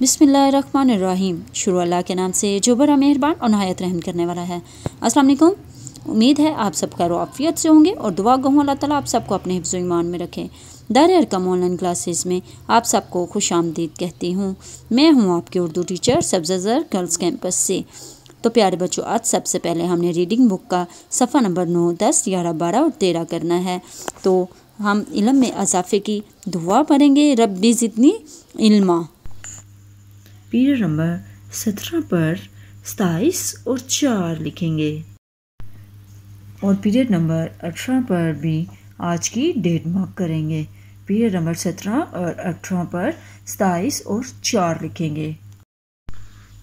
बिसमीम शुरू अल्लाह के नाम से जो बड़ा मेहरबान और नहायत रहम करने वाला है अस्सलाम वालेकुम उम्मीद है आप सबका रोफियत से होंगे और दुआ गहूँ अल्लाह ताला आप सबको अपने हिफ्ज़ ईमान में रखें दार अरकम ऑनलाइन क्लासेस में आप सबको खुश आमदीद कहती हूँ मैं हूँ आपके उर्दू टीचर सब्जर गर्ल्स कैंपस से तो प्यारे बच्चों आज सबसे पहले हमने रीडिंग बुक का सफ़ा नंबर नौ दस ग्यारह बारह और तेरह करना है तो हम इलम में अजाफे की दुआ पढ़ेंगे रब्बी जितनी इल्मा पीरियड नंबर सत्रह पर सताइस और चार लिखेंगे और पीरियड नंबर अठारह पर भी आज की डेट मार्क करेंगे पीरियड नंबर सत्रह और अठारह पर सताइस और चार लिखेंगे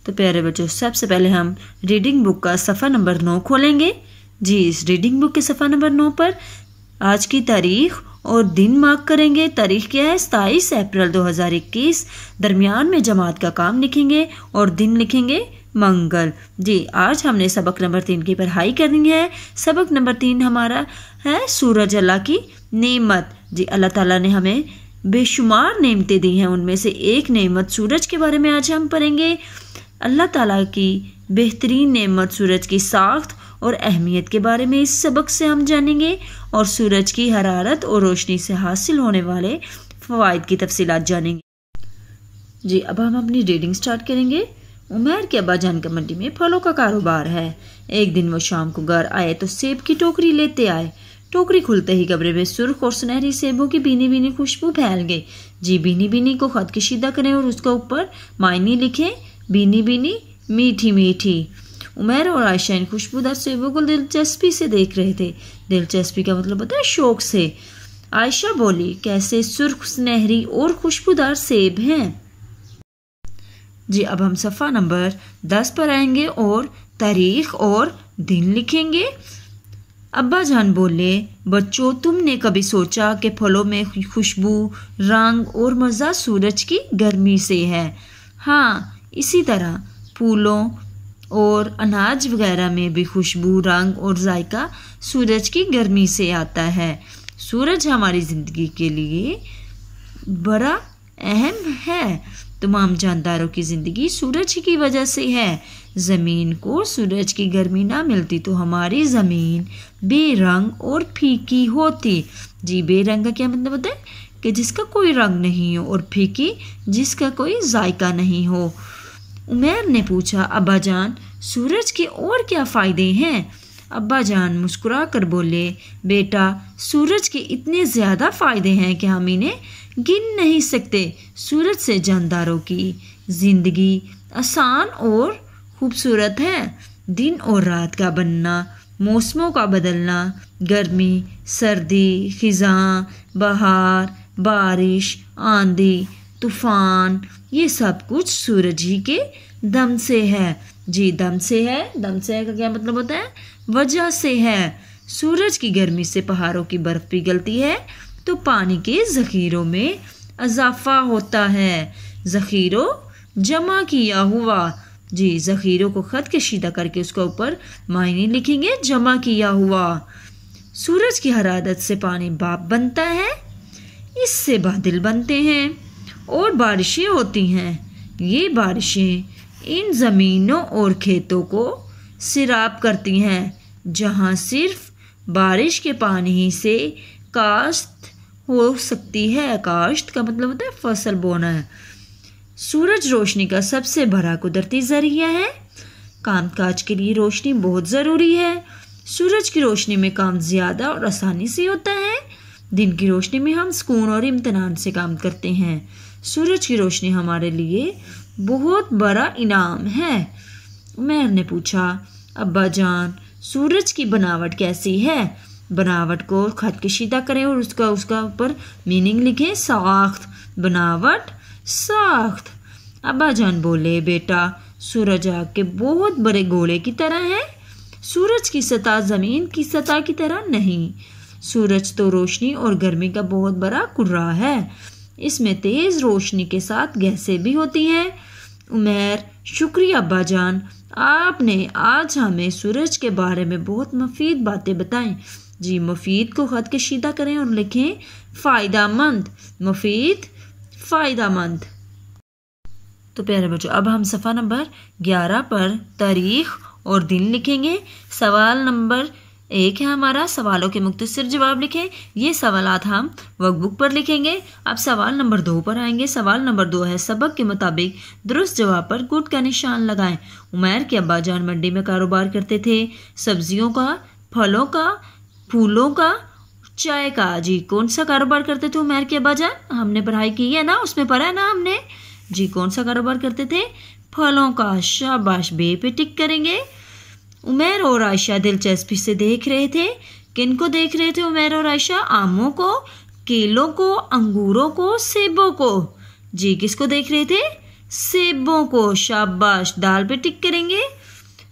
तो प्यारे बच्चों सबसे पहले हम रीडिंग बुक का सफ़ा नंबर नौ खोलेंगे जी इस रीडिंग बुक के सफ़ा नंबर नौ पर आज की तारीख और दिन मार्क करेंगे तारीख क्या है सताईस अप्रैल 2021 दरमियान में जमात का काम लिखेंगे और दिन लिखेंगे मंगल जी आज हमने सबक नंबर तीन की पढ़ाई करनी है सबक नंबर तीन हमारा है सूरज अल्लाह की नेमत जी अल्लाह ताला ने हमें बेशुमार नेमतें दी हैं उनमें से एक नेमत सूरज के बारे में आज हम पढ़ेंगे अल्लाह ताला की बेहतरीन नेमत सूरज की साख्त और अहमियत के बारे में इस सबक से हम जानेंगे और सूरज की हरारत और रोशनी से हासिल होने वाले फ़वाद की तफसीत जानेंगे जी अब हम अपनी रीडिंग स्टार्ट करेंगे उमेर के अबा अब्बाजान मंडी में फलों का कारोबार है एक दिन वो शाम को घर आए तो सेब की टोकरी लेते आए टोकरी खुलते ही कमरे में सुर्ख और सुनहरी सेबों की बीनी बीनी खुशबू फैल गई जी बीनी बीनी को खत कशीदा करें और उसके ऊपर मायने लिखें बीनी बीनी मीठी मीठी उमेर और इन खुशबूदार सेबों को दिलचस्पी से देख रहे थे दिलचस्पी का मतलब होता है शौक से आयशा बोली कैसे सुर्ख सुनहरी और खुशबूदार सेब हैं जी अब हम सफ़ा नंबर दस पर आएंगे और तारीख और दिन लिखेंगे अब्बा जान बोले बच्चों तुमने कभी सोचा कि फलों में खुशबू रंग और मज़ा सूरज की गर्मी से है हाँ इसी तरह फूलों और अनाज वगैरह में भी खुशबू रंग और जायका सूरज की गर्मी से आता है सूरज हमारी ज़िंदगी के लिए बड़ा अहम है तमाम जानदारों की ज़िंदगी सूरज की वजह से है ज़मीन को सूरज की गर्मी ना मिलती तो हमारी ज़मीन बेरंग और फीकी होती जी बेरंग का क्या मतलब होता है कि जिसका कोई रंग नहीं हो और फीकी जिसका कोई जायका नहीं हो उमैर ने पूछा अब्बा जान सूरज के और क्या फ़ायदे हैं अब्बा जान मुस्कुरा कर बोले बेटा सूरज के इतने ज़्यादा फ़ायदे हैं कि हम इन्हें गिन नहीं सकते सूरज से जानदारों की ज़िंदगी आसान और खूबसूरत है दिन और रात का बनना मौसमों का बदलना गर्मी सर्दी खिज़ां बहार बारिश आंधी तूफान ये सब कुछ सूरज ही के दम से है जी दम से है दम से है का क्या मतलब होता है वजह से है सूरज की गर्मी से पहाड़ों की बर्फ पिघलती है तो पानी के जखीरों में अजाफा होता है जखीरों जमा किया हुआ जी जखीरों को ख़त कशीदा करके उसके ऊपर मायने लिखेंगे जमा किया हुआ सूरज की हरारत से पानी बाप बनता है इससे बादल बनते हैं और बारिशें होती हैं ये बारिशें इन ज़मीनों और खेतों को सिराप करती हैं जहाँ सिर्फ बारिश के पानी ही से काश्त हो सकती है काश्त का मतलब होता है फसल बोना है सूरज रोशनी का सबसे बड़ा कुदरती ज़रिया है काम काज के लिए रोशनी बहुत ज़रूरी है सूरज की रोशनी में काम ज़्यादा और आसानी से होता है दिन की रोशनी में हम सुकून और इम्तनान से काम करते हैं सूरज की रोशनी हमारे लिए बहुत बड़ा इनाम है उमेर ने पूछा अब्बा जान सूरज की बनावट कैसी है बनावट को खत कशीदा करें और उसका उसका ऊपर मीनिंग लिखें साख्त बनावट साख्त अब्बा जान बोले बेटा सूरज आग के बहुत बड़े गोले की तरह है सूरज की सतह ज़मीन की सतह की तरह नहीं सूरज तो रोशनी और गर्मी का बहुत बड़ा कुर्रा है इसमें तेज़ रोशनी के साथ गैसें भी होती हैं उमेर शुक्रिया अब्बाजान आपने आज हमें सूरज के बारे में बहुत मुफीद बातें बताएं जी मुफीद को ख़त कशीदा करें और लिखें फ़ायदा मंद मुफीद फ़ायदा मंद तो प्यारे बच्चों अब हम सफ़ा नंबर ग्यारह पर तारीख और दिन लिखेंगे सवाल नंबर एक है हमारा सवालों के मुक्त सिर जवाब लिखें ये सवाल हम वर्कबुक पर लिखेंगे अब सवाल नंबर दो पर आएंगे सवाल नंबर दो है सबक के मुताबिक दुरुस्त जवाब पर गुट का निशान लगाएं उमैर के अब्बा जान मंडी में कारोबार करते थे सब्जियों का फलों का फूलों का चाय का जी कौन सा कारोबार करते थे उमैर के अब्बा जान हमने पढ़ाई की है ना उसमें पढ़ा है ना हमने जी कौन सा कारोबार करते थे फलों का शाबाश बे पे टिक करेंगे उमेर और आयशा दिलचस्पी से देख रहे थे किन को देख रहे थे उमेर और आयशा आमों को केलों को अंगूरों को सेबों को जी किसको देख रहे थे सेबों को शाबाश दाल पे टिक करेंगे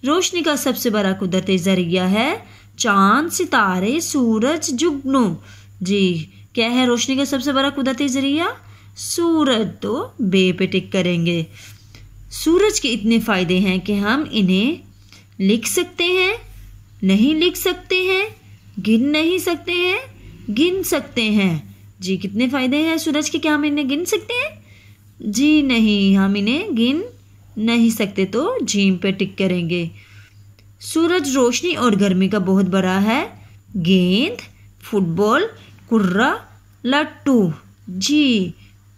रोशनी का सबसे बड़ा कुदरती जरिया है चांद सितारे सूरज जुगनू जी क्या है रोशनी का सबसे बड़ा कुदरती जरिया सूरज तो बे पे टिक करेंगे सूरज के इतने फ़ायदे हैं कि हम इन्हें लिख सकते हैं नहीं लिख सकते हैं गिन नहीं सकते हैं गिन सकते हैं जी कितने फ़ायदे हैं सूरज के क्या हम इन्हें गिन सकते हैं जी नहीं हम इन्हें गिन नहीं सकते तो झीम पे टिक करेंगे सूरज रोशनी और गर्मी का बहुत बड़ा है गेंद फुटबॉल कुर्रा लट्टू जी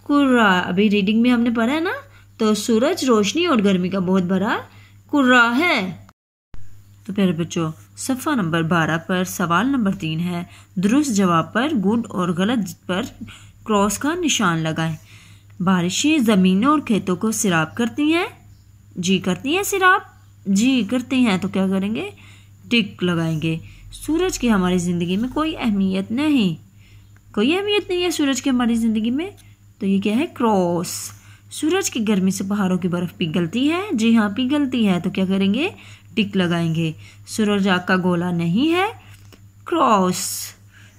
कुर्रा अभी रीडिंग में हमने पढ़ा है ना तो सूरज रोशनी और गर्मी का बहुत बड़ा कुर्रा है तो प्यारे बच्चों सफ़ा नंबर बारह पर सवाल नंबर तीन है दुरुस्त जवाब पर गुड और गलत पर क्रॉस का निशान लगाएं बारिशें ज़मीनों और खेतों को सिराब करती हैं जी करती हैं सिराब जी करती हैं तो क्या करेंगे टिक लगाएंगे सूरज की हमारी ज़िंदगी में कोई अहमियत नहीं कोई अहमियत नहीं है सूरज की हमारी ज़िंदगी में तो ये क्या है क्रॉस सूरज की गर्मी से पहाड़ों की बर्फ़ पिघलती है जी हाँ पिघलती है तो क्या करेंगे टिक लगाएंगे सूरज आपका गोला नहीं है क्रॉस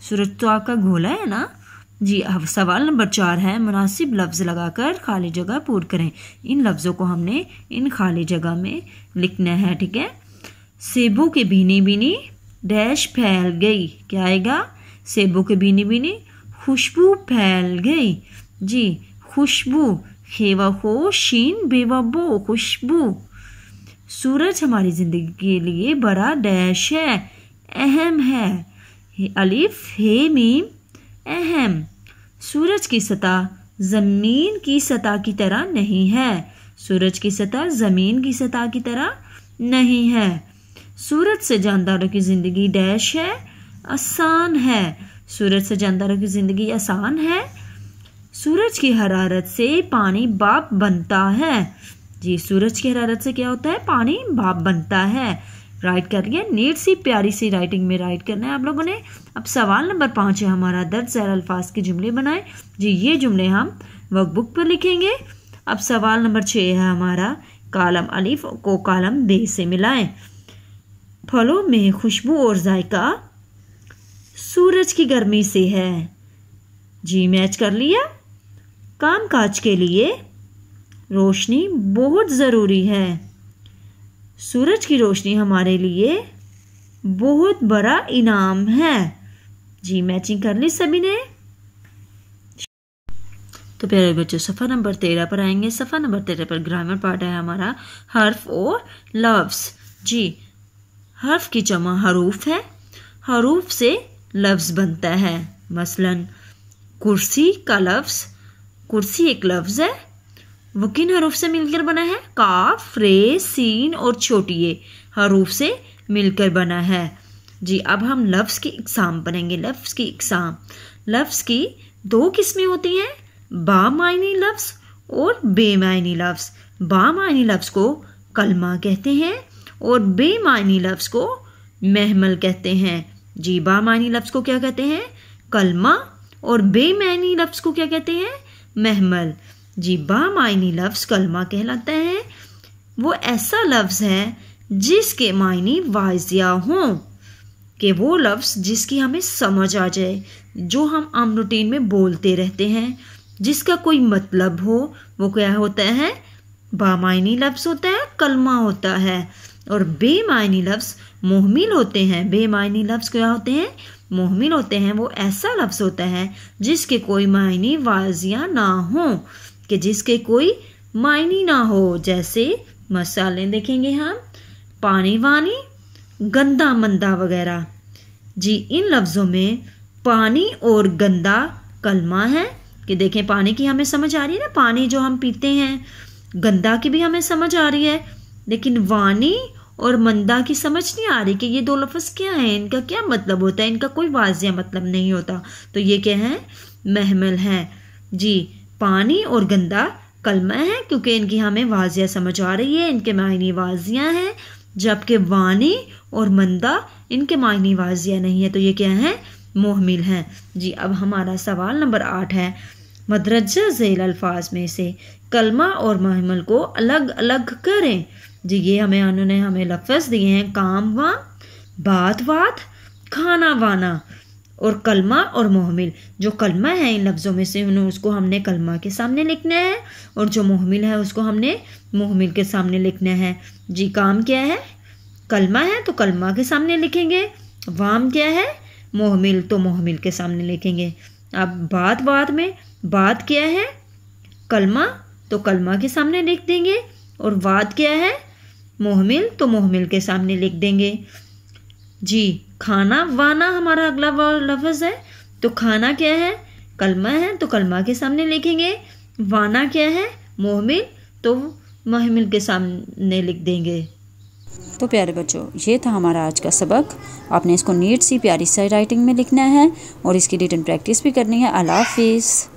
सूरज तो आपका गोला है ना जी अब सवाल नंबर चार है मुनासिब लफ्ज़ लगाकर खाली जगह पूर करें इन लफ्ज़ों को हमने इन खाली जगह में लिखना है ठीक है सेबों के बीनी बीनी डैश फैल गई क्या आएगा सेबों के बीनी बीनी खुशबू फैल गई जी खुशबू खेवा खो शीन बेवा बो खुशबू सूरज हमारी ज़िंदगी के लिए बड़ा डैश है अहम है अलिफ हे मीम अहम सूरज की सतह ज़मीन की सतह की तरह नहीं है सूरज की सतह ज़मीन की सतह की तरह नहीं है सूरज से जानदारों की ज़िंदगी डैश है आसान है सूरज से जानदारों की ज़िंदगी आसान है सूरज की हरारत से पानी बाप बनता है जी सूरज की हरारत से क्या होता है पानी भाप बनता है राइट कर लिया नीट सी प्यारी सी राइटिंग में राइट करना है आप लोगों ने अब सवाल नंबर पाँच है हमारा दर्ज सैर अल्फाज के जुमले बनाए जी ये जुमले हम वर्कबुक पर लिखेंगे अब सवाल नंबर छः है हमारा कालम अलिफ को कालम बे से मिलाएं फलों में खुशबू और जायका सूरज की गर्मी से है जी मैच कर लिया काम काज के लिए रोशनी बहुत ज़रूरी है सूरज की रोशनी हमारे लिए बहुत बड़ा इनाम है जी मैचिंग कर ली सभी ने तो प्यारे बच्चों सफ़ा नंबर तेरह पर आएंगे सफ़ा नंबर तेरह पर ग्रामर पार्ट है हमारा हर्फ और लफ्स जी हर्फ की जमा हरूफ है हरूफ से लफ्ज़ बनता है मसलन कुर्सी का लफ्ज़ कुर्सी एक लफ्ज़ है वो किन हरूफ से मिलकर बना है काफ रे सीन और छोटी ए हरूफ से मिलकर बना है जी अब हम लफ्ज़ की इकसाम पढ़ेंगे लफ्ज़ की इकसाम लफ्ज़ की दो किस्में होती हैं बामायनी लफ्ज़ और बेमायनी लफ्ज़ बामायनी लफ्ज़ को कलमा कहते हैं और बेमायनी लफ्ज़ को महमल कहते हैं जी बामायनी लफ्ज़ को क्या कहते हैं कलमा और बेमायनी लफ्ज़ को क्या कहते हैं महमल बा मायनी लफ्ज़ कलमा कहलाता है वो ऐसा लफ्ज़ है जिसके मायने वाजिया हों कि वो लफ्ज़ जिसकी हमें समझ आ जाए जो हम आम रूटीन में बोलते रहते हैं जिसका कोई मतलब हो वो क्या होता है बामायनी लफ्ज़ होता है कलमा होता है और बेमायनी लफ्ज़ मोहमिल होते हैं बेमायनी लफ्ज़ क्या होते हैं मोहमिल होते हैं वो ऐसा लफ्ज़ होता है जिसके कोई मायने वाजिया ना हो कि जिसके कोई मायने ना हो जैसे मसाले देखेंगे हम पानी वानी गंदा मंदा वगैरह जी इन लफ्ज़ों में पानी और गंदा कलमा है कि देखें पानी की हमें समझ आ रही है ना पानी जो हम पीते हैं गंदा की भी हमें समझ आ रही है लेकिन वानी और मंदा की समझ नहीं आ रही कि ये दो लफ्ज़ क्या हैं इनका क्या मतलब होता है इनका कोई वाजिया मतलब नहीं होता तो ये क्या है महमल है जी पानी और गंदा कलमा है क्योंकि इनकी हमें वाजिया समझ आ रही है इनके मायने वाजिया हैं जबकि वानी और मंदा इनके मायने वाजिया नहीं है तो ये क्या है मोहमिल हैं जी अब हमारा सवाल नंबर आठ है मदरजा झेल अल्फाज में से कलमा और महमल को अलग अलग करें जी ये हमें उन्होंने हमें लफ्ज़ दिए हैं काम वाम बात वात खाना वाना और कलमा और मोहमिल जो कलमा है इन लफ्ज़ों में से उन्हें उसको हमने कलमा के सामने लिखना है और जो मोहमिल है उसको हमने मोहमिल के सामने लिखना है जी काम क्या है कलमा है तो कलमा के सामने लिखेंगे वाम क्या है मोहमिल तो मोहमिल के सामने लिखेंगे अब बात बात में बात क्या है कलमा तो कलमा के सामने लिख देंगे और वाद क्या है मोहमिल तो मोहमिल के सामने लिख देंगे जी खाना वाना हमारा अगला लफज है तो खाना क्या है कलमा है तो कलमा के सामने लिखेंगे वाना क्या है मोहमिल तो मोहमिल के सामने लिख देंगे तो प्यारे बच्चों ये था हमारा आज का सबक आपने इसको नीट सी प्यारी सी राइटिंग में लिखना है और इसकी रिटर्न प्रैक्टिस भी करनी है अला हाफिज़